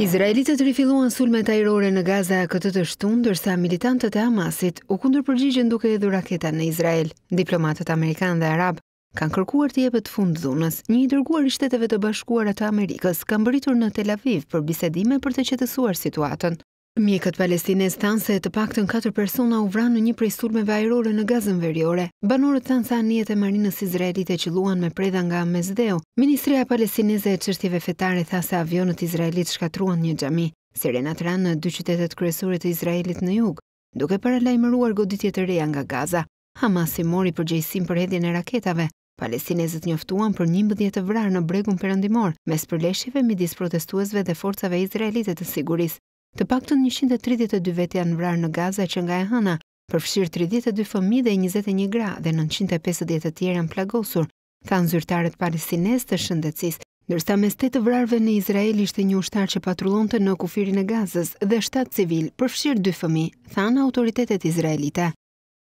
Izraelitët rifiluan sulmet ajrore në Gaza këtë të shtunë, dërsa militantët e Hamasit u kundër përgjigjen duke edhe raketa në Izrael. Diplomatët Amerikan dhe Arab kanë kërkuar të jepet fund dhunës. Një i dërguar i shteteve të bashkuarat të Amerikës kanë bëritur në Tel Aviv për bisedime për të qetësuar situatën. Mjekët palestines thanë se të pak të në 4 persona u vranë në një prej surmeve vajrore në gazën veriore. Banorët thanë sa njët e marinës Izraelit e qëluan me predha nga Mezdeo. Ministria Palestinese e qështjeve fetare tha se avionët Izraelit shkatruan një gjami. Sirenat ranë në dy qytetet kryesore të Izraelit në jug, duke paralajmëruar goditje të reja nga Gaza. Hamas i mori për gjejsim për hedhjen e raketave. Palestinezët njoftuan për 11 të vrarë në bregun përëndimor, mes përleshjeve midis protestuesve dhe forcave izraelite të sigurisë. Të paktën 132 vete janë vrarë në Gaza që nga e hëna, përfshirë 32 fëmi dhe 21 gra dhe 950 të tjerë janë plagosur, thanë zyrtarët palestines të shëndecis, nërsta me stetë të vrarëve në Izrael ishte një ushtar që patrullon të në kufirin e Gazës dhe 7 civil, përfshirë 2 fëmi, thanë autoritetet izraelite.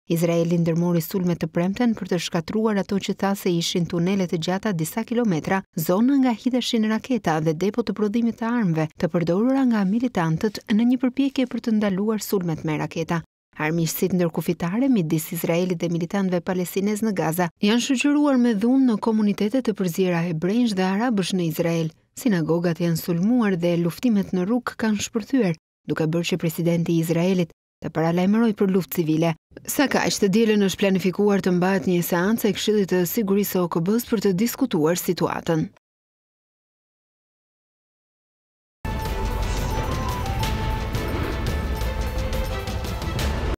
Izraeli ndërmori sulme të premten për të shkatruar ato që tha se ishin tunelet të gjata disa kilometra, zona nga hideshin raketa dhe depo të prodhimit të armve të përdorura nga militantët në një përpjekje për të ndaluar sulmet me raketa. Armishësit ndërkufitare midis Izraelit dhe militantëve palestinez në Gaza janë shoqëruar me dhunë në komunitetet të përzierë hebrejsh dhe arabësh në Izrael. Sinagogat janë sulmuar dhe luftimet në rrugë kanë shpërthyer, duke bërë që presidenti i Izraelit të paralajmëroj për luftë civile. Sa ka që të dilën është planifikuar të mbat një seancë e kshilit të sigurisë o këbës për të diskutuar situatën.